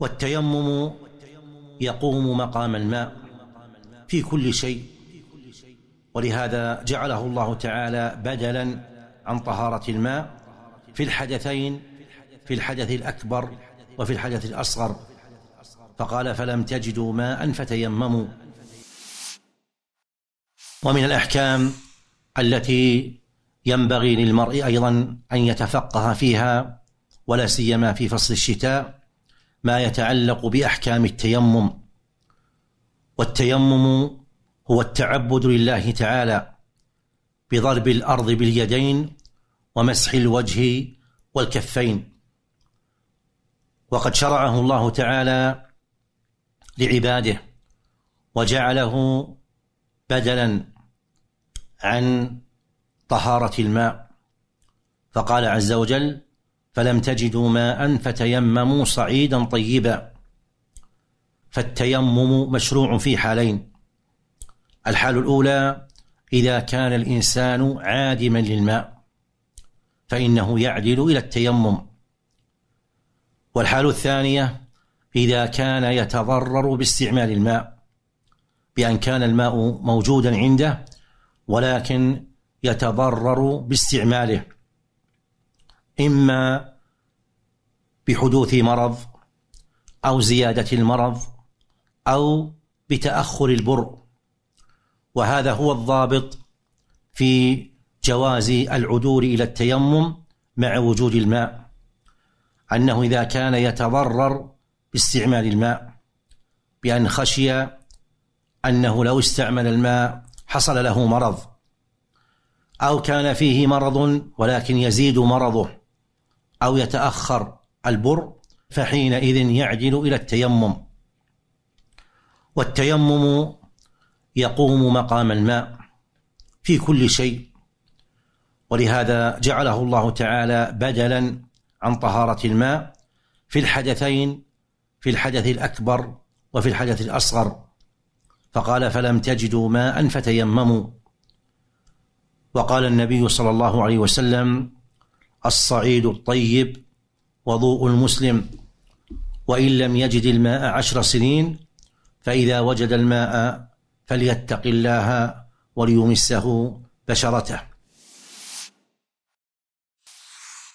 والتيمم يقوم مقام الماء في كل شيء ولهذا جعله الله تعالى بدلا عن طهارة الماء في الحدثين في الحدث الأكبر وفي الحدث الأصغر فقال فلم تجدوا ماء فتيمموا ومن الأحكام التي ينبغي للمرء أيضا أن يتفقه فيها ولا سيما في فصل الشتاء ما يتعلق باحكام التيمم والتيمم هو التعبد لله تعالى بضرب الارض باليدين ومسح الوجه والكفين وقد شرعه الله تعالى لعباده وجعله بدلا عن طهاره الماء فقال عز وجل فلم تجدوا ماء فتيمموا صعيدا طيبا فالتيمم مشروع في حالين الحال الأولى إذا كان الإنسان عادما للماء فإنه يعدل إلى التيمم والحال الثانية إذا كان يتضرر باستعمال الماء بأن كان الماء موجودا عنده ولكن يتضرر باستعماله إما بحدوث مرض أو زيادة المرض أو بتأخر البر وهذا هو الضابط في جواز العدول إلى التيمم مع وجود الماء أنه إذا كان يتضرر باستعمال الماء بأن خشي أنه لو استعمل الماء حصل له مرض أو كان فيه مرض ولكن يزيد مرضه أو يتأخر البر فحينئذ يعجل إلى التيمم والتيمم يقوم مقام الماء في كل شيء ولهذا جعله الله تعالى بدلا عن طهارة الماء في الحدثين في الحدث الأكبر وفي الحدث الأصغر فقال فلم تجدوا ماء فتيمموا وقال النبي صلى الله عليه وسلم الصعيد الطيب وضوء المسلم وإن لم يجد الماء عشر سنين فإذا وجد الماء فليتق الله وليمسه بشرته